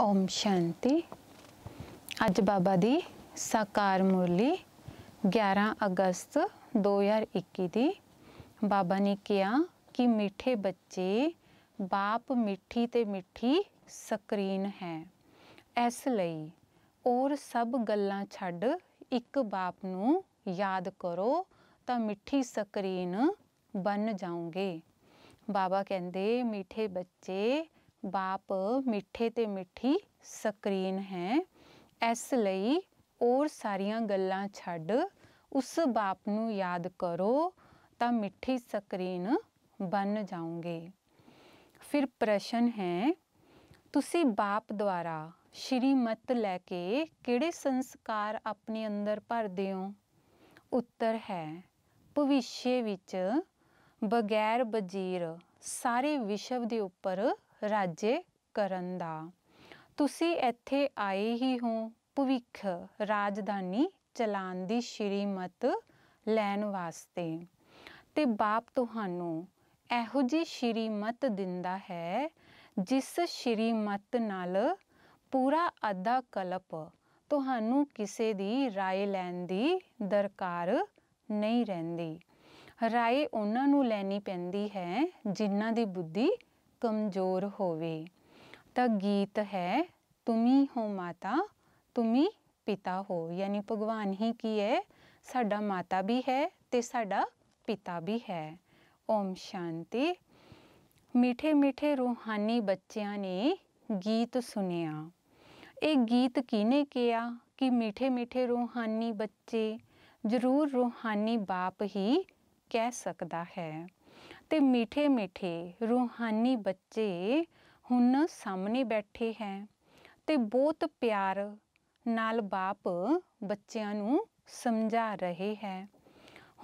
ओम शांति ਅੱਜ ਬਾਬਾ ਦੀ ਸਾਕਾਰ ਮੁਰਲੀ 11 ਅਗਸਤ 2021 ਦੀ ਬਾਬਾ ਨੇ ਕਿਹਾ ਕਿ ਮਿੱਠੇ ਬੱਚੇ ਬਾਪ ਮਿੱਠੀ ਤੇ ਮਿੱਠੀ ਸਕਰੀਨ ਹੈ ਇਸ ਲਈ ਔਰ ਸਭ ਗੱਲਾਂ ਛੱਡ ਇੱਕ ਬਾਪ ਨੂੰ ਯਾਦ ਕਰੋ ਤਾਂ ਮਿੱਠੀ ਸਕਰੀਨ ਬਣ ਜਾਓਗੇ ਬਾਬਾ ਕਹਿੰਦੇ ਮਿੱਠੇ ਬੱਚੇ ਬਾਪ ਮਿੱਠੇ ਤੇ ਮਿੱਠੀ ਸਕਰੀਨ ਹੈ ਇਸ ਲਈ ਔਰ ਸਾਰੀਆਂ ਗੱਲਾਂ ਛੱਡ ਉਸ ਬਾਪ ਨੂੰ ਯਾਦ ਕਰੋ ਤਾਂ ਮਿੱਠੀ ਸਕਰੀਨ ਬਣ ਜਾਓਗੇ ਫਿਰ ਪ੍ਰਸ਼ਨ ਹੈ ਤੁਸੀਂ ਬਾਪ ਦੁਆਰਾ ਸ਼੍ਰੀਮਤ ਲੈ ਕੇ ਕਿਹੜੇ ਸੰਸਕਾਰ ਆਪਣੇ ਅੰਦਰ ਭਰਦੇ ਹੋ ਉੱਤਰ ਹੈ ਭਵਿੱਖੇ ਵਿੱਚ ਬਗੈਰ ਬਜੀਰ ਸਾਰੇ ਵਿਸ਼ਵ ਦੇ ਉੱਪਰ ਰਾਜੇ ਕਰਨ ਦਾ ਤੁਸੀਂ ਇੱਥੇ ਆਏ ਹੀ ਹੋ ਭਵਿੱਖ ਰਾਜਧਾਨੀ ਚਲਾਨ ਦੀ ਸ਼੍ਰੀਮਤ ਲੈਣ ਵਾਸਤੇ ਤੇ ਬਾਪ ਤੁਹਾਨੂੰ ਇਹੋ ਜੀ ਸ਼੍ਰੀਮਤ ਦਿੰਦਾ ਹੈ ਜਿਸ ਸ਼੍ਰੀਮਤ ਨਾਲ ਪੂਰਾ ਅੱਧਾ ਕਲਪ ਤੁਹਾਨੂੰ ਕਿਸੇ ਦੀ رائے ਲੈਣ ਦੀ ਦਰਕਾਰ ਨਹੀਂ ਰਹਿੰਦੀ رائے ਉਹਨਾਂ ਨੂੰ ਲੈਣੀ ਪੈਂਦੀ ਹੈ ਜਿਨ੍ਹਾਂ ਦੀ ਬੁੱਧੀ कमजोर होवे ता गीत है तुम्ही हो माता तुम्हें पिता हो यानी भगवान ही की है साडा माता भी है तो साडा पिता भी है ओम शांति मीठे मीठे रूहानी बच्चों ने गीत सुनिया एक गीत किने किया कि मीठे मीठे रूहानी बच्चे जरूर रूहानी बाप ही कह सकता है ਤੇ ਮਿੱਠੇ ਮਿੱਠੇ ਰੂਹਾਨੀ ਬੱਚੇ ਹੁਣ ਸਾਹਮਣੇ ਬੈਠੇ ਹੈ ਤੇ ਬਹੁਤ ਪਿਆਰ ਨਾਲ ਬਾਪ ਬੱਚਿਆਂ ਨੂੰ ਸਮਝਾ ਰਹੇ ਹੈ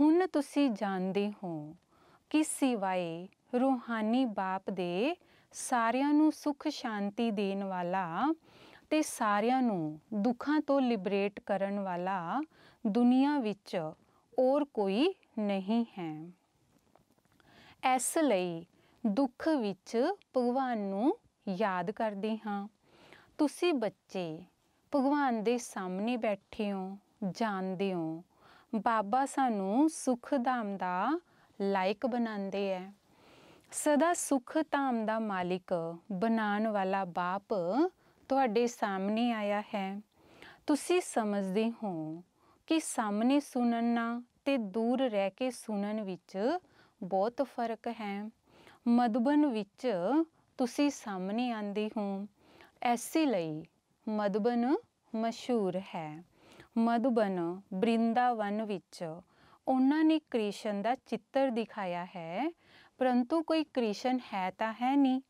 ਹੁਣ ਤੁਸੀਂ ਜਾਣਦੇ ਹੋ ਕਿ ਸਿਵਾਏ ਰੂਹਾਨੀ ਬਾਪ ਦੇ ਸਾਰਿਆਂ ਨੂੰ ਸੁਖ ਸ਼ਾਂਤੀ ਦੇਣ ਵਾਲਾ ਤੇ ਸਾਰਿਆਂ ਨੂੰ ਦੁੱਖਾਂ ਤੋਂ ਲਿਬਰੇਟ ਕਰਨ ਵਾਲਾ ਦੁਨੀਆ ਵਿੱਚ ਔਰ ਕੋਈ ਨਹੀਂ ਹੈ ਇਸ ਲਈ ਦੁੱਖ ਵਿੱਚ ਭਗਵਾਨ ਨੂੰ ਯਾਦ ਕਰਦੇ ਹਾਂ ਤੁਸੀਂ ਬੱਚੇ ਭਗਵਾਨ ਦੇ ਸਾਹਮਣੇ ਬੈਠੇ ਹੋ ਜਾਣਦੇ ਹੋ ਬਾਬਾ ਸਾਨੂੰ ਸੁਖ ਧਾਮ ਦਾ ਲਾਇਕ ਬਣਾਉਂਦੇ ਐ ਸਦਾ ਸੁਖ ਧਾਮ ਦਾ ਮਾਲਿਕ ਬਣਾਉਣ ਵਾਲਾ ਬਾਪ ਤੁਹਾਡੇ ਸਾਹਮਣੇ ਆਇਆ ਹੈ ਤੁਸੀਂ ਸਮਝਦੇ ਹੋ ਕਿ ਸਾਹਮਣੇ ਸੁਣਨ ਨਾਲ ਤੇ ਦੂਰ ਰਹਿ ਕੇ ਸੁਣਨ ਵਿੱਚ ਬਹੁਤ ਫਰਕ ਹੈ ਮਦਬਨ ਵਿੱਚ ਤੁਸੀਂ ਸਾਹਮਣੇ ਆਂਦੇ ਹੋ ਐਸੀ ਲਈ ਮਦਬਨ ਮਸ਼ਹੂਰ ਹੈ ਮਦਬਨ ਬ੍ਰਿੰਦਾਵਨ ਵਿੱਚ ਉਹਨਾਂ ਨੇ ਕ੍ਰਿਸ਼ਨ ਦਾ ਚਿੱਤਰ ਦਿਖਾਇਆ ਹੈ ਪਰੰਤੂ ਕੋਈ ਕ੍ਰਿਸ਼ਨ ਹੈ ਤਾਂ ਹੈ ਨਹੀਂ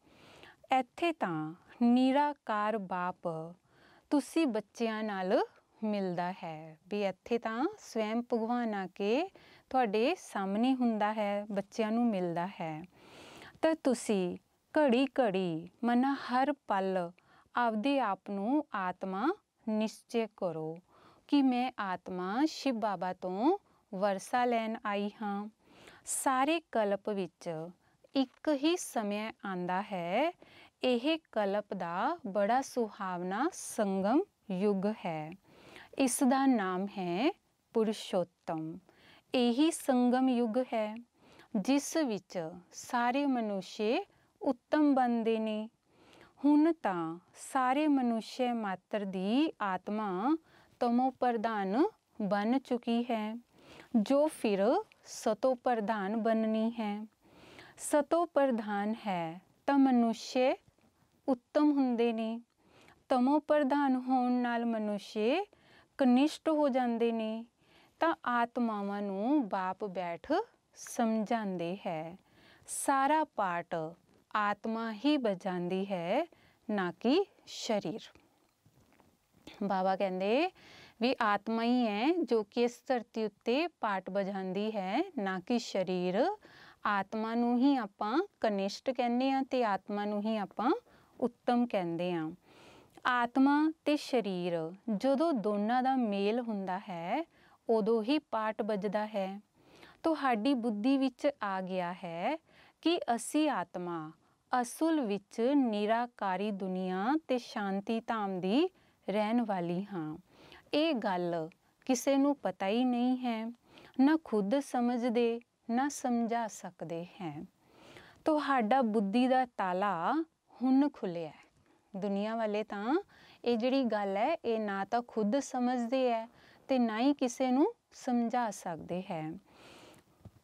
ਇੱਥੇ ਤਾਂ ਨਿਰਾਕਾਰ ਬਾਪ ਤੁਸੀਂ ਬੱਚਿਆਂ ਨਾਲ ਮਿਲਦਾ ਹੈ ਵੀ ਇੱਥੇ ਤਾਂ ਸਵੈਮ ਭਗਵਾਨ ਆ ਕੇ ਤੁਹਾਡੇ ਸਾਹਮਣੇ ਹੁੰਦਾ ਹੈ ਬੱਚਿਆਂ ਨੂੰ ਮਿਲਦਾ ਹੈ ਤਾਂ ਤੁਸੀਂ ਘੜੀ ਘੜੀ ਮਨ ਹਰ ਪਲ ਆਪਦੇ ਆਪ ਨੂੰ ਆਤਮਾ ਨਿਸ਼ਚੈ ਕਰੋ ਕਿ ਮੈਂ ਆਤਮਾ ਸ਼ਿਵ ਬਾਬਾ ਤੋਂ ਵਰਸਾ ਲੈਣ ਆਈ ਹਾਂ ਸਾਰੇ ਕਲਪ ਵਿੱਚ ਇੱਕ ਹੀ ਸਮੇਂ ਆਂਦਾ ਹੈ ਇਹ ਕਲਪ ਦਾ ਬੜਾ ਸੁਹਾਵਣਾ ਸੰਗਮ ਯੁੱਗ ਹੈ ਇਸ ਦਾ ਨਾਮ ਹੈ ਪੁਰਸ਼ੋਤਮ ਇਹੀ ਸੰਗਮ ਯੁੱਗ ਹੈ ਜਿਸ ਵਿੱਚ ਸਾਰੇ ਮਨੁਸ਼ੇ ਉੱਤਮ ਬਣਦੇ ਨੇ ਹੁਣ ਤਾਂ ਸਾਰੇ ਮਨੁਸ਼ੇ ਮਾਤਰ ਦੀ ਆਤਮਾ ਤਮੋ ਪ੍ਰਧਾਨ ਬਣ ਚੁਕੀ ਹੈ ਜੋ ਫਿਰ सतो प्रधान बननी है सतो प्रधान है ਤਾਂ ਮਨੁਸ਼ਯ ਉੱਤਮ ਹੁੰਦੇ ਨੇ ਤਮੋ ਪ੍ਰਧਾਨ ਹੋਣ ਨਾਲ ਮਨੁਸ਼ਯ ਕਨਿਸ਼ਟ ਹੋ ਜਾਂਦੇ ਨੇ ਤਾਂ ਆਤਮਾਵਾਂ ਨੂੰ ਬਾਪ ਬੈਠ ਸਮਝਾਉਂਦੇ ਹੈ ਸਾਰਾ ਪਾਠ ਆਤਮਾ ਹੀ ਬਜਾਉਂਦੀ ਹੈ ਨਾ ਕਿ ਸਰੀਰ ਬਾਬਾ ਕਹਿੰਦੇ ਵੀ ਆਤਮਾ ਹੀ ਹੈ ਜੋ ਕਿ ਇਸ ਧਰਤੀ ਉੱਤੇ ਪਾਠ ਬਜਾਉਂਦੀ ਹੈ ਨਾ ਕਿ ਸਰੀਰ ਆਤਮਾ ਨੂੰ ਹੀ ਆਪਾਂ ਕਨਿਸ਼ਟ ਕਹਿੰਦੇ ਆ ਤੇ ਆਤਮਾ ਨੂੰ ਹੀ ਆਪਾਂ ਉੱਤਮ ਕਹਿੰਦੇ ਆ ਆਤਮਾ ਤੇ ਸਰੀਰ ਜਦੋਂ ਦੋਨਾਂ ਦਾ ਮੇਲ ਹੁੰਦਾ ਹੈ ਉਦੋਂ ਹੀ ਪਾਠ ਵੱਜਦਾ ਹੈ ਤੁਹਾਡੀ ਬੁੱਧੀ ਵਿੱਚ ਆ ਗਿਆ ਹੈ ਕਿ ਅਸੀਂ ਆਤਮਾ ਅਸਲ ਵਿੱਚ ਨਿਰਾਕਾਰੀ ਦੁਨੀਆ ਤੇ ਸ਼ਾਂਤੀ ਧਾਮ ਦੀ ਰਹਿਣ ਵਾਲੀ ਹਾਂ ਇਹ ਗੱਲ ਕਿਸੇ ਨੂੰ ਪਤਾ ਹੀ ਨਹੀਂ ਹੈ ਨਾ ਖੁਦ ਸਮਝਦੇ ਨਾ ਸਮਝਾ ਸਕਦੇ ਹੈ ਤੁਹਾਡਾ ਬੁੱਧੀ ਦਾ ਤਾਲਾ ਹੁਣ ਖੁੱਲਿਆ ਦੁਨੀਆ ਵਾਲੇ ਤਾਂ ਇਹ ਜਿਹੜੀ ਗੱਲ ਹੈ ਇਹ ਨਾ ਤਾਂ ਖੁਦ ਸਮਝਦੇ ਹੈ ਤੇ ਨਾ ਹੀ ਕਿਸੇ ਨੂੰ ਸਮਝਾ ਸਕਦੇ ਹੈ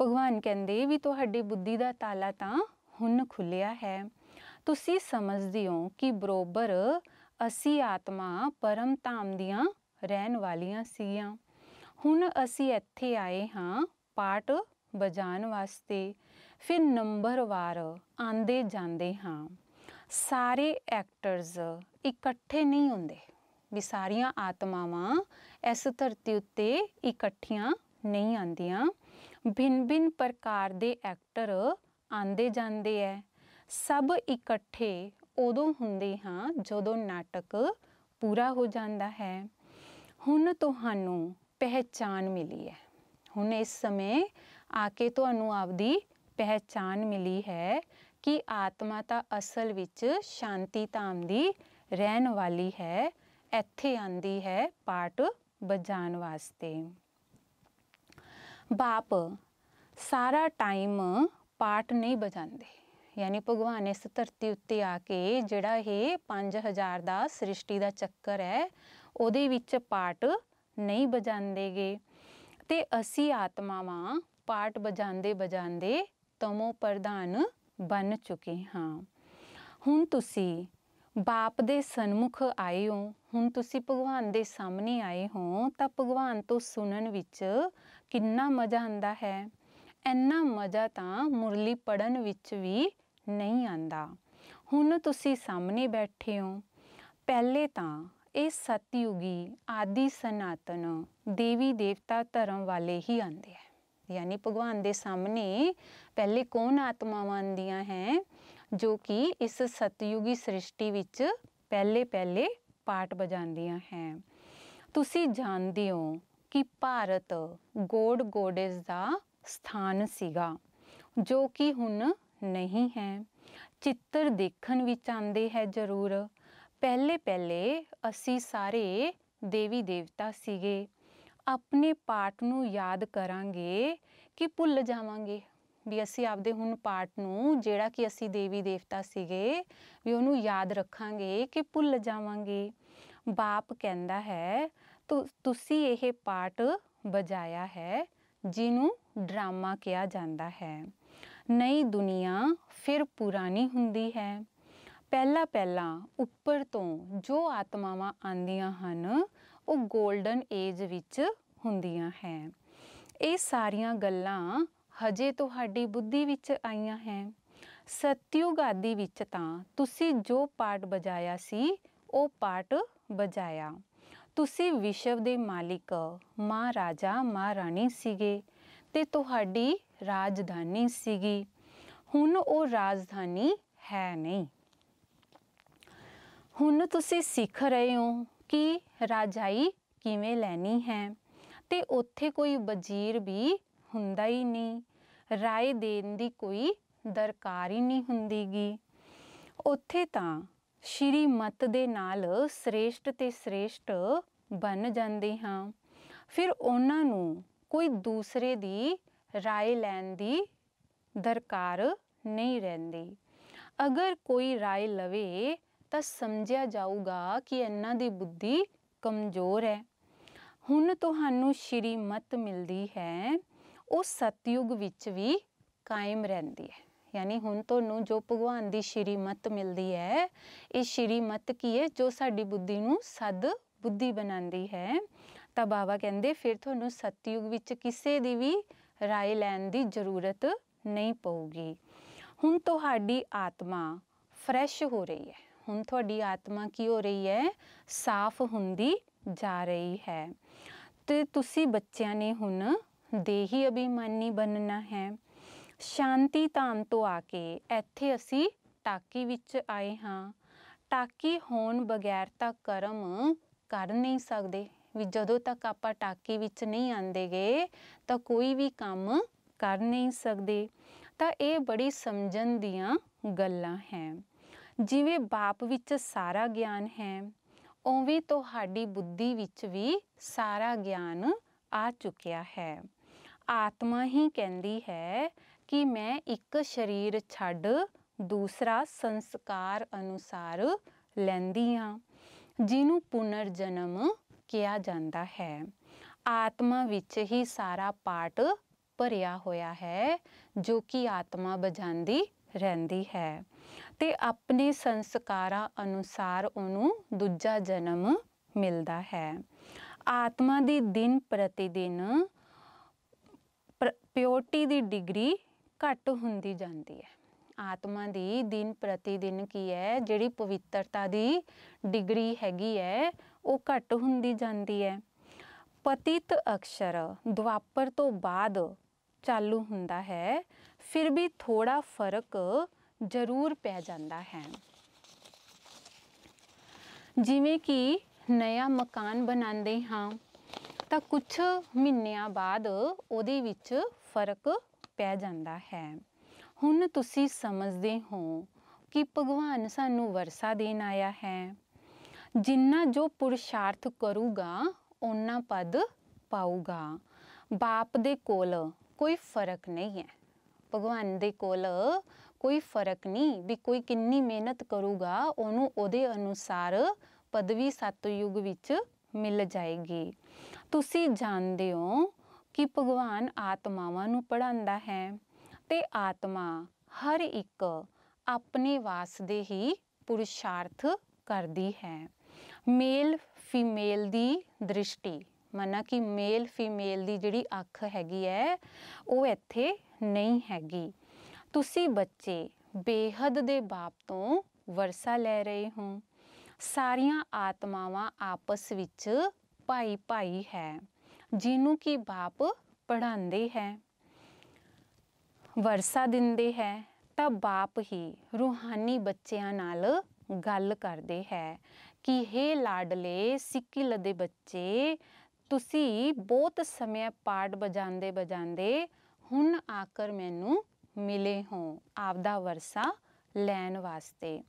ਭਗਵਾਨ ਕਹਿੰਦੇ ਵੀ ਤੁਹਾਡੀ ਬੁੱਧੀ ਦਾ ਤਾਲਾ ਤਾਂ ਹੁਣ ਖੁੱਲਿਆ ਹੈ ਤੁਸੀਂ ਸਮਝਦੇ ਹੋ ਕਿ ਬਰੋਬਰ ਅਸੀਂ ਆਤਮਾ ਪਰਮ ਧਾਮ ਦੀਆਂ ਰਹਿਣ ਵਾਲੀਆਂ ਸੀਆਂ ਹੁਣ ਅਸੀਂ ਇੱਥੇ ਆਏ ਹਾਂ ਪਾਠ ਬਜਾਣ ਵਾਸਤੇ ਫਿਰ ਨੰਬਰਵਾਰ ਆਂਦੇ ਜਾਂਦੇ ਹਾਂ ਸਾਰੇ ਐਕਟਰਸ ਇਕੱਠੇ ਨਹੀਂ ਹੁੰਦੇ ਵੀ ਸਾਰੀਆਂ ਆਤਮਾਵਾਂ ਇਸ ਧਰਤੀ ਉੱਤੇ ਇਕੱਠੀਆਂ ਨਹੀਂ ਆਂਦੀਆਂ ਭਿੰਨ-ਭਿੰਨ ਪ੍ਰਕਾਰ ਦੇ ਐਕਟਰ ਆਂਦੇ ਜਾਂਦੇ ਐ ਸਭ ਇਕੱਠੇ ਉਦੋਂ ਹੁੰਦੇ ਹਾਂ ਜਦੋਂ ਨਾਟਕ ਪੂਰਾ ਹੋ ਜਾਂਦਾ ਹੈ ਹੁਣ ਤੁਹਾਨੂੰ ਪਹਿਚਾਨ ਮਿਲੀ ਹੈ ਹੁਣ ਇਸ ਸਮੇਂ ਆ ਕੇ ਤੁਹਾਨੂੰ ਆਪਦੀ ਪਹਿਚਾਨ ਮਿਲੀ ਹੈ ਕਿ ਆਤਮਾ ਤਾਂ ਅਸਲ ਵਿੱਚ ਸ਼ਾਂਤੀ ਧਾਮ ਦੀ ਰਹਿਣ ਵਾਲੀ ਹੈ ਇੱਥੇ ਆਂਦੀ ਹੈ ਪਾਰਟ ਬਜਾਣ ਵਾਸਤੇ ਬਾਪ ਸਾਰਾ ਟਾਈਮ ਪਾਰਟ ਨਹੀਂ ਬਜਾਉਂਦੇ ਯਾਨੀ ਭਗਵਾਨ ਇਸ ਧਰਤੀ ਉੱਤੇ ਆ ਕੇ ਜਿਹੜਾ ਇਹ 5000 ਦਾ ਸ੍ਰਿਸ਼ਟੀ ਦਾ ਚੱਕਰ ਹੈ ਉਹਦੇ ਵਿੱਚ ਪਾਰਟ ਨਹੀਂ ਬਜਾਉਂਦੇਗੇ ਤੇ ਅਸੀਂ ਆਤਮਾਵਾਂ ਪਾਰਟ ਬਜਾਉਂਦੇ ਬਜਾਉਂਦੇ ਤਮੋ ਪ੍ਰਧਾਨ ਬਣ ਚੁਕੇ ਹਾਂ ਹੁਣ ਤੁਸੀਂ ਬਾਪ ਦੇ ਸਨਮੁਖ ਆਏ ਹੋ ਹੁਣ ਤੁਸੀਂ ਭਗਵਾਨ ਦੇ ਸਾਹਮਣੇ ਆਏ ਹੋ ਤਾਂ ਭਗਵਾਨ ਤੋਂ ਸੁਣਨ ਵਿੱਚ ਕਿੰਨਾ ਮਜ਼ਾ ਆਂਦਾ ਹੈ ਇੰਨਾ ਮਜ਼ਾ ਤਾਂ ਮੁਰਲੀ ਪੜਨ ਵਿੱਚ ਵੀ ਨਹੀਂ ਆਂਦਾ ਹੁਣ ਤੁਸੀਂ ਸਾਹਮਣੇ ਬੈਠੇ ਹੋ ਪਹਿਲੇ ਤਾਂ ਇਹ ਸਤਿਯੁਗੀ ਆਦੀ ਸਨਾਤਨ ਦੇਵੀ ਦੇਵਤਾ ਧਰਮ ਵਾਲੇ ਹੀ ਆਂਦੇ ਆ ਯਾਨੀ ਭਗਵਾਨ ਦੇ ਸਾਹਮਣੇ ਪਹਿਲੇ ਕੌਣ ਆਤਮਾਵਾਂ ਆਂਦੀਆਂ ਹੈ ਜੋ ਕਿ ਇਸ ਸਤਯੁਗੀ ਸ੍ਰਿਸ਼ਟੀ ਵਿੱਚ ਪਹਿਲੇ ਪਹਿਲੇ ਪਾਠ ਵਜਾਉਂਦੀਆਂ ਹੈ ਤੁਸੀਂ ਜਾਣਦੇ ਹੋ ਕਿ ਭਾਰਤ ਗੋਡ ਗੋਡੇਸ ਦਾ ਸਥਾਨ ਸੀਗਾ ਜੋ ਕਿ ਹੁਣ ਨਹੀਂ ਹੈ ਚਿੱਤਰ ਦੇਖਣ ਵਿੱਚ ਆਉਂਦੇ ਹੈ ਜ਼ਰੂਰ ਪਹਿਲੇ ਪਹਿਲੇ ਅਸੀਂ ਸਾਰੇ ਦੇਵੀ ਦੇਵਤਾ ਸੀਗੇ ਆਪਣੇ ਪਾਠ ਨੂੰ ਯਾਦ ਕਰਾਂਗੇ ਕਿ ਭੁੱਲ ਜਾਵਾਂਗੇ ਵੀ ਅਸੀਂ ਆਪਦੇ ਹੁਣ ਪਾਠ ਨੂੰ ਜਿਹੜਾ ਕਿ ਅਸੀਂ ਦੇਵੀ ਦੇਵਤਾ ਸੀਗੇ ਵੀ ਉਹਨੂੰ ਯਾਦ ਰੱਖਾਂਗੇ ਕਿ ਭੁੱਲ ਜਾਵਾਂਗੇ ਬਾਪ ਕਹਿੰਦਾ ਹੈ ਤੁਸੀਂ ਇਹ ਪਾਠ ਬਜਾਇਆ ਹੈ ਜਿਹਨੂੰ ਡਰਾਮਾ ਕਿਹਾ ਜਾਂਦਾ ਹੈ ਨਈ ਦੁਨੀਆ ਫਿਰ ਪੁਰਾਣੀ ਹੁੰਦੀ ਹੈ ਪਹਿਲਾ ਪਹਿਲਾ ਉੱਪਰ ਤੋਂ ਜੋ ਆਤਮਾਵਾਂ ਆਂਦੀਆਂ ਹਨ ਉਹ 골ਡਨ ਏਜ ਵਿੱਚ ਹੁੰਦੀਆਂ ਹੈ ਇਹ ਸਾਰੀਆਂ ਗੱਲਾਂ ਹਜੇ ਤੁਹਾਡੀ ਬੁੱਧੀ ਵਿੱਚ ਆਈਆਂ ਹੈ ਸਤਿਯੁਗ ਆਦਿ ਵਿੱਚ ਤਾਂ ਤੁਸੀਂ ਜੋ ਪਾਠ ਬਜਾਇਆ ਸੀ ਉਹ ਪਾਠ ਬਜਾਇਆ ਤੁਸੀਂ ਵਿਸ਼ਵ ਦੇ ਮਾਲਿਕ ਮਹਾਰਾਜਾ ਮਹਾਰਾਣੀ ਸੀਗੇ ਤੇ ਤੁਹਾਡੀ ਰਾਜਧਾਨੀ ਸੀਗੀ ਹੁਣ ਉਹ ਰਾਜਧਾਨੀ ਹੈ ਨਹੀਂ ਹੁਣ ਤੁਸੀਂ ਸਿੱਖ ਰਹੇ ਹੋ ਕਿ ਰਾਜਾਈ ਕਿਵੇਂ ਲੈਣੀ ਹੈ ਤੇ ਉੱਥੇ ਕੋਈ ਵਜ਼ੀਰ ਵੀ ਹੁੰਦਾ ਹੀ ਨਹੀਂ ਰਾਏ ਦੇਣ ਦੀ ਕੋਈ ਦਰਕਾਰ ਹੀ ਨਹੀਂ ਹੁੰਦੀਗੀ ਉੱਥੇ ਤਾਂ ਸ਼੍ਰੀ ਮਤ ਦੇ ਨਾਲ ਸ੍ਰੇਸ਼ਟ ਤੇ ਸ੍ਰੇਸ਼ਟ ਬਣ ਜਾਂਦੇ ਹਾਂ ਫਿਰ ਉਹਨਾਂ ਨੂੰ ਕੋਈ ਦੂਸਰੇ ਦੀ ਰਾਏ ਲੈਣ ਦੀ ਦਰਕਾਰ ਨਹੀਂ ਰਹਿੰਦੀ ਅਗਰ ਕੋਈ ਰਾਏ ਲਵੇ ਤਾਂ ਸਮਝਿਆ ਜਾਊਗਾ ਕਿ ਇਹਨਾਂ ਦੀ ਬੁੱਧੀ ਕਮਜ਼ੋਰ ਹੈ ਹੁਣ ਤੁਹਾਨੂੰ ਸ਼੍ਰੀ ਮਤ ਮਿਲਦੀ ਹੈ ਉਹ ਸਤਯੁਗ ਵਿੱਚ ਵੀ ਕਾਇਮ ਰਹਿੰਦੀ ਹੈ ਯਾਨੀ ਹੁਣ ਤੁਹਾਨੂੰ ਜੋ ਭਗਵਾਨ ਦੀ ਸ਼੍ਰੀਮਤ ਮਿਲਦੀ ਹੈ ਇਹ ਸ਼੍ਰੀਮਤ ਕੀ ਹੈ ਜੋ ਸਾਡੀ ਬੁੱਧੀ ਨੂੰ ਸਦ ਬੁੱਧੀ ਬਣਾਉਂਦੀ ਹੈ ਤਾਂ ਬਾਬਾ ਕਹਿੰਦੇ ਫਿਰ ਤੁਹਾਨੂੰ ਸਤਯੁਗ ਵਿੱਚ ਕਿਸੇ ਦੀ ਵੀ رائے ਲੈਣ ਦੀ ਜ਼ਰੂਰਤ ਨਹੀਂ ਪਊਗੀ ਹੁਣ ਤੁਹਾਡੀ ਆਤਮਾ ਫਰੈਸ਼ ਹੋ ਰਹੀ ਹੈ ਹੁਣ ਤੁਹਾਡੀ ਆਤਮਾ ਕੀ ਹੋ ਰਹੀ ਹੈ ਸਾਫ਼ ਹੁੰਦੀ ਜਾ ਰਹੀ ਹੈ ਤੇ ਤੁਸੀਂ ਬੱਚਿਆਂ ਨੇ ਹੁਣ ਦੇਹੀ ਅਭਿਮਾਨੀ ਬਣਨਾ ਹੈ ਸ਼ਾਂਤੀ ਧਾਮ ਤੋਂ ਆ ਕੇ ਇੱਥੇ ਅਸੀਂ ਟਾਕੀ ਵਿੱਚ ਆਏ ਹਾਂ ਟਾਕੀ ਹੋਣ ਬਗੈਰ ਤਾਂ ਕਰਮ ਕਰ ਨਹੀਂ ਸਕਦੇ ਵੀ ਜਦੋਂ ਤੱਕ ਆਪਾਂ ਟਾਕੀ ਵਿੱਚ ਨਹੀਂ ਆਂਦੇਗੇ ਤਾਂ ਕੋਈ ਵੀ ਕੰਮ ਕਰ ਨਹੀਂ ਸਕਦੇ ਤਾਂ ਇਹ ਬੜੀ ਸਮਝਣ ਦੀਆਂ ਗੱਲਾਂ ਹੈ ਜਿਵੇਂ ਬਾਪ ਵਿੱਚ ਸਾਰਾ ਗਿਆਨ ਹੈ ਉਵੇਂ ਤੁਹਾਡੀ ਬੁੱਧੀ ਵਿੱਚ ਵੀ ਸਾਰਾ ਗਿਆਨ ਆ ਚੁੱਕਿਆ ਹੈ ਆਤਮਾ ਹੀ ਕਹਿੰਦੀ ਹੈ ਕਿ ਮੈਂ ਇੱਕ ਸਰੀਰ ਛੱਡ ਦੂਸਰਾ ਸੰਸਕਾਰ ਅਨੁਸਾਰ ਲੈਂਦੀ ਹਾਂ ਜਿਹਨੂੰ ਪੁਨਰ ਜਨਮ ਕਿਹਾ ਜਾਂਦਾ ਹੈ ਆਤਮਾ ਵਿੱਚ ਹੀ ਸਾਰਾ ਪਾਠ ਭਰਿਆ ਹੋਇਆ ਹੈ ਜੋ ਕਿ ਆਤਮਾ ਬਜਾਂਦੀ ਰਹਿੰਦੀ ਹੈ ਤੇ ਆਪਣੇ ਸੰਸਕਾਰਾਂ ਅਨੁਸਾਰ ਉਹਨੂੰ ਦੂਜਾ ਜਨਮ ਮਿਲਦਾ ਹੈ ਆਤਮਾ ਦੀ ਦਿਨ ਪ੍ਰਤੀਦਿਨ ਪਿਓਰਟੀ ਦੀ ਡਿਗਰੀ ਘਟ ਹੁੰਦੀ ਜਾਂਦੀ ਹੈ ਆਤਮਾ ਦੀ ਦਿਨ ਪ੍ਰਤੀ ਦਿਨ ਕੀ ਹੈ ਜਿਹੜੀ ਪਵਿੱਤਰਤਾ ਦੀ ਡਿਗਰੀ ਹੈਗੀ ਹੈ ਉਹ ਘਟ ਹੁੰਦੀ ਜਾਂਦੀ ਹੈ ਪਤਿਤ ਅਕਸ਼ਰ ਦੁਆਪਰ ਤੋਂ ਬਾਅਦ ਚਾਲੂ ਹੁੰਦਾ ਹੈ ਫਿਰ ਵੀ ਥੋੜਾ ਫਰਕ ਜ਼ਰੂਰ ਪੈ ਜਾਂਦਾ ਹੈ ਜਿਵੇਂ ਕਿ ਨਵਾਂ ਮਕਾਨ ਬਣਾਉਂਦੇ ਹਾਂ ਤਾਂ ਕੁਝ ਮਹੀਨਿਆਂ ਬਾਅਦ ਉਹਦੇ ਵਿੱਚ ਫਰਕ ਪੈ ਜਾਂਦਾ ਹੈ ਹੁਣ ਤੁਸੀਂ ਸਮਝਦੇ ਹੋ ਕਿ ਭਗਵਾਨ ਸਾਨੂੰ ਵਰਸਾ ਦੇਣ ਆਇਆ ਹੈ ਜਿੰਨਾ ਜੋ ਪੁਰਸ਼ਾਰਥ ਕਰੂਗਾ ਉਹਨਾਂ ਪਦ ਪਾਊਗਾ ਬਾਪ ਦੇ ਕੋਲ ਕੋਈ ਫਰਕ ਨਹੀਂ ਹੈ ਭਗਵਾਨ ਦੇ ਕੋਲ ਕੋਈ ਫਰਕ ਨਹੀਂ ਵੀ ਕੋਈ ਕਿੰਨੀ ਮਿਹਨਤ ਕਰੂਗਾ ਉਹਨੂੰ ਉਹਦੇ ਅਨੁਸਾਰ ਪਦਵੀ ਸਤਯੁਗ ਵਿੱਚ ਮਿਲ ਜਾਏਗੀ ਤੁਸੀਂ ਜਾਣਦੇ ਹੋ ਕਿ ਭਗਵਾਨ ਆਤਮਾਵਾਂ ਨੂੰ ਪੜਾਉਂਦਾ ਹੈ ਤੇ ਆਤਮਾ ਹਰ ਇੱਕ ਆਪਣੇ ਵਾਸ ਦੇ ਹੀ ਪੁਰਸ਼ਾਰਥ ਕਰਦੀ ਹੈ ਮੇਲ ਫੀਮੇਲ ਦੀ ਦ੍ਰਿਸ਼ਟੀ ਮਨਾ ਕਿ ਮੇਲ ਫੀਮੇਲ ਦੀ ਜਿਹੜੀ ਅੱਖ ਹੈਗੀ ਹੈ ਉਹ ਇੱਥੇ ਨਹੀਂ ਹੈਗੀ ਤੁਸੀਂ ਬੱਚੇ ਬੇਹਦ ਦੇ ਬਾਪ ਤੋਂ ਵਰਸਾ ਲੈ ਰਹੇ ਹੋ ਸਾਰੀਆਂ ਆਤਮਾਵਾਂ ਆਪਸ ਵਿੱਚ ਭਾਈ ਭਾਈ ਹੈ ਜਿਹਨੂੰ ਕੀ ਬਾਪ ਪੜਾਉਂਦੇ ਹੈ ਵਰਸਾ ਦਿੰਦੇ ਹੈ ਤਾਂ ਬਾਪ ਹੀ ਰੂਹਾਨੀ ਬੱਚਿਆਂ ਨਾਲ ਗੱਲ ਕਰਦੇ ਹੈ ਕਿ हे ਲਾਡਲੇ ਸਿੱਕਿਲ ਦੇ ਬੱਚੇ ਤੁਸੀਂ ਬਹੁਤ ਸਮੇਂ ਪਾਠ ਬਜਾਉਂਦੇ ਬਜਾਉਂਦੇ ਹੁਣ ਆਕਰ ਮੈਨੂੰ ਮਿਲੇ ਹੋ ਆਪਦਾ ਵਰਸਾ ਲੈਣ ਵਾਸਤੇ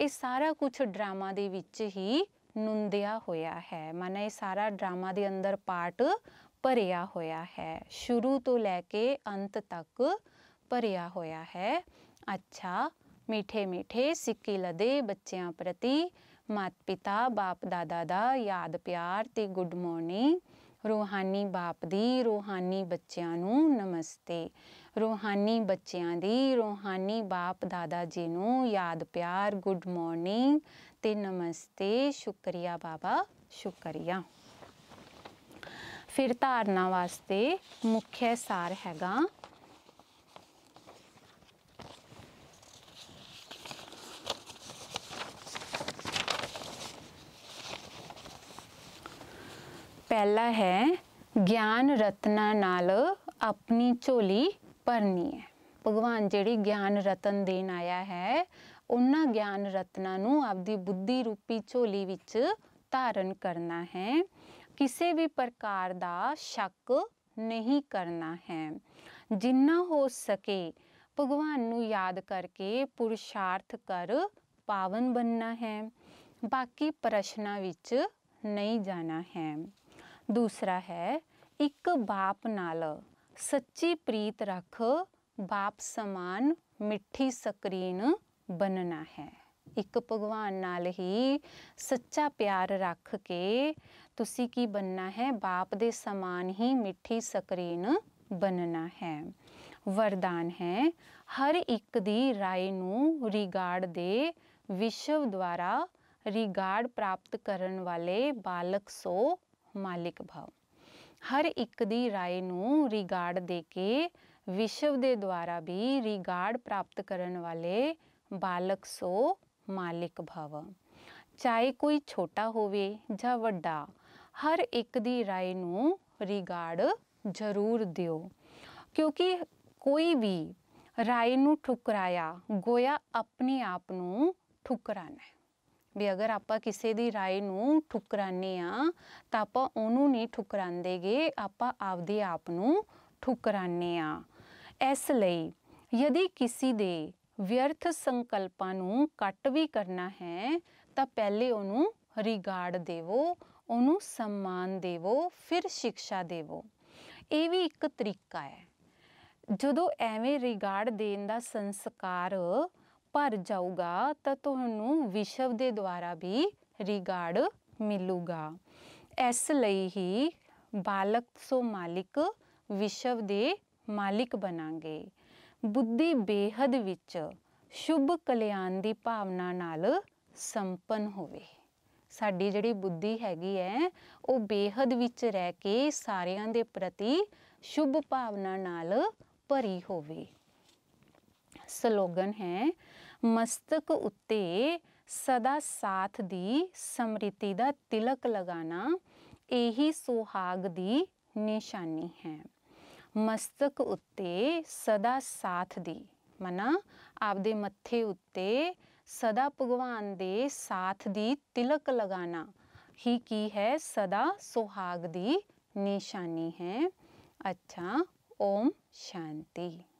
ਇਹ ਸਾਰਾ ਕੁਝ ਡਰਾਮਾ ਦੇ ਵਿੱਚ ਹੀ ਨੁੰਦਿਆ ਹੋਇਆ ਹੈ ਮਾਨਾ ਇਹ ਸਾਰਾ ਡਰਾਮਾ ਦੇ ਅੰਦਰ ਪਾਰਟ ਭਰਿਆ ਹੋਇਆ ਹੈ ਸ਼ੁਰੂ ਤੋਂ ਲੈ ਕੇ ਅੰਤ ਤੱਕ ਭਰਿਆ ਹੋਇਆ ਹੈ ਅੱਛਾ ਮਿੱਠੇ ਮਿੱਠੇ ਸਿੱਕੀ ਲਦੇ ਬੱਚਿਆਂ ਪ੍ਰਤੀ ਮਾਤ ਪਿਤਾ ਬਾਪ ਦਾਦਾ ਦਾ ਯਾਦ ਪਿਆਰ ਤੇ ਗੁੱਡ ਮਾਰਨਿੰਗ ਰੂਹਾਨੀ ਬਾਪ ਦੀ ਰੂਹਾਨੀ ਬੱਚਿਆਂ ਨੂੰ ਨਮਸਤੇ ਰੂਹਾਨੀ ਬੱਚਿਆਂ ਦੀ ਰੂਹਾਨੀ ਬਾਪ ਦਾਦਾ ਜੀ ਨੂੰ ਯਾਦ ਪਿਆਰ ਗੁੱਡ ਮਾਰਨਿੰਗ नमस्ते नमस्ते शुक्रिया बाबा शुक्रिया ਫਿਰ ਧਾਰਨਾ ਵਾਸਤੇ ਮੁੱਖ ਸਾਰ ਹੈਗਾ ਪਹਿਲਾ ਹੈ ਗਿਆਨ ਰਤਨਾ ਨਾਲ ਆਪਣੀ ਝੋਲੀ ਭਰਨੀ ਹੈ ਭਗਵਾਨ ਜਿਹੜੀ ਗਿਆਨ ਰਤਨ ਦੇਣ ਆਇਆ ਹੈ ਉਹਨਾਂ ਗਿਆਨ ਰਤਨਾਂ ਨੂੰ ਆਪਦੀ ਬੁੱਧੀ ਰੂਪੀ ਝੋਲੀ ਵਿੱਚ ਧਾਰਨ ਕਰਨਾ ਹੈ ਕਿਸੇ ਵੀ ਪ੍ਰਕਾਰ ਦਾ ਸ਼ੱਕ ਨਹੀਂ ਕਰਨਾ ਹੈ ਜਿੰਨਾ ਹੋ ਸਕੇ ਭਗਵਾਨ ਨੂੰ ਯਾਦ ਕਰਕੇ ਪੁਰਸ਼ਾਰਥ ਕਰ ਪਾਵਨ ਬੰਨਾ ਹੈ ਬਾਕੀ ਪ੍ਰਸ਼ਨਾਂ ਵਿੱਚ ਨਹੀਂ ਜਾਣਾ ਹੈ ਦੂਸਰਾ ਹੈ ਇੱਕ ਬਾਪ ਨਾਲ ਸੱਚੀ ਪ੍ਰੀਤ ਰੱਖ ਬਾਪ ਸਮਾਨ ਮਿੱਠੀ ਸਕਰੀਨ ਬਣਨਾ ਹੈ ਇੱਕ ਭਗਵਾਨ ਨਾਲ ਹੀ ਸੱਚਾ ਪਿਆਰ ਰੱਖ ਕੇ ਤੁਸੀਂ ਕੀ ਬਣਨਾ ਹੈ ਬਾਪ ਦੇ ਸਮਾਨ ਹੀ ਮਿੱਠੀ ਸਕਰੀਨ ਬਣਨਾ ਹੈ ਵਰਦਾਨ ਹੈ ਹਰ ਇੱਕ ਦੀ ਰਾਏ ਨੂੰ ਰਿਗਾਰਡ ਦੇ ਵਿਸ਼ਵ ਦੁਆਰਾ ਰਿਗਾਰਡ ਪ੍ਰਾਪਤ ਕਰਨ ਵਾਲੇ ਬਾਲਕ ਸੋ ਮਾਲਿਕ ਭਵ ਹਰ ਇੱਕ ਦੀ ਰਾਏ ਨੂੰ ਰਿਗਾਰਡ ਦੇ ਕੇ ਵਿਸ਼ਵ ਦੇ ਦੁਆਰਾ ਵੀ ਰਿਗਾਰਡ ਪ੍ਰਾਪਤ ਕਰਨ ਵਾਲੇ बालक सो ਮਾਲਿਕ ਭਵ ਚਾਹੇ ਕੋਈ ਛੋਟਾ ਹੋਵੇ ਜਾਂ ਵੱਡਾ ਹਰ ਇੱਕ ਦੀ رائے ਨੂੰ ਰਿਗਾਰਡ ਜ਼ਰੂਰ ਦਿਓ ਕਿਉਂਕਿ ਕੋਈ ਵੀ رائے ਨੂੰ ਠੁਕਰਾਇਆ ਗੋਇਆ ਆਪਣੇ ਆਪ ਨੂੰ ਠੁਕਰਾਣਾ ਹੈ ਵੀ ਅਗਰ ਆਪਾਂ ਕਿਸੇ ਦੀ رائے ਨੂੰ ਠੁਕਰਾਨੇ ਆ ਤਾਂ ਆਪਾਂ ਉਹਨੂੰ ਨਹੀਂ ਠੁਕਰਾਂਦੇਗੇ ਆਪਾਂ ਆਪਦੇ ਆਪ ਨੂੰ ਠੁਕਰਾਨੇ ਆ ਇਸ ਲਈ ਯਦੀ ਕਿਸੇ ਦੇ ਵਿਅਰਥ ਸੰਕਲਪਾਂ ਨੂੰ ਕੱਟ ਵੀ ਕਰਨਾ ਹੈ ਤਾਂ ਪਹਿਲੇ ਉਹਨੂੰ ਰਿਗਾਰਡ ਦੇਵੋ ਉਹਨੂੰ ਸਨਮਾਨ ਦੇਵੋ ਫਿਰ ਸਿੱਖਿਆ ਦੇਵੋ ਇਹ ਵੀ ਇੱਕ ਤਰੀਕਾ ਹੈ ਜਦੋਂ ਐਵੇਂ ਰਿਗਾਰਡ ਦੇਣ ਦਾ ਸੰਸਕਾਰ ਭਰ ਜਾਊਗਾ ਤਾਂ ਤੁਹਾਨੂੰ ਵਿਸ਼ਵ ਦੇ ਦੁਆਰਾ ਵੀ ਰਿਗਾਰਡ ਮਿਲੂਗਾ ਇਸ ਲਈ ਹੀ ਬਾਲਕ ਸੋ ਮਾਲਿਕ ਵਿਸ਼ਵ ਦੇ ਮਾਲਿਕ ਬਣਾਂਗੇ ਬੁੱਧੀ ਬੇਹਦ ਵਿੱਚ ਸ਼ੁਭ ਕਲਿਆਣ ਦੀ ਭਾਵਨਾ ਨਾਲ ਸੰਪੰਨ ਹੋਵੇ ਸਾਡੀ ਜਿਹੜੀ ਬੁੱਧੀ ਹੈਗੀ ਹੈ ਉਹ ਬੇਹਦ ਵਿੱਚ ਰਹਿ ਕੇ ਸਾਰਿਆਂ ਦੇ ਪ੍ਰਤੀ ਸ਼ੁਭ ਭਾਵਨਾ ਨਾਲ ਭਰੀ ਹੋਵੇ ਸਲੋਗਨ ਹੈ ਮਸਤਕ ਉੱਤੇ ਸਦਾ ਸਾਥ ਦੀ ਸਮ੍ਰਿਤੀ ਦਾ ਤਿਲਕ ਲਗਾਣਾ ਇਹੀ ਸੁਹਾਗ ਦੀ ਨਿਸ਼ਾਨੀ ਹੈ मस्तक उत्ते सदा साथ दी मना दे मत्थे उत्ते सदा भगवान दे साथ दी तिलक लगाना ही की है सदा सुहाग दी निशानी है अच्छा ओम शांति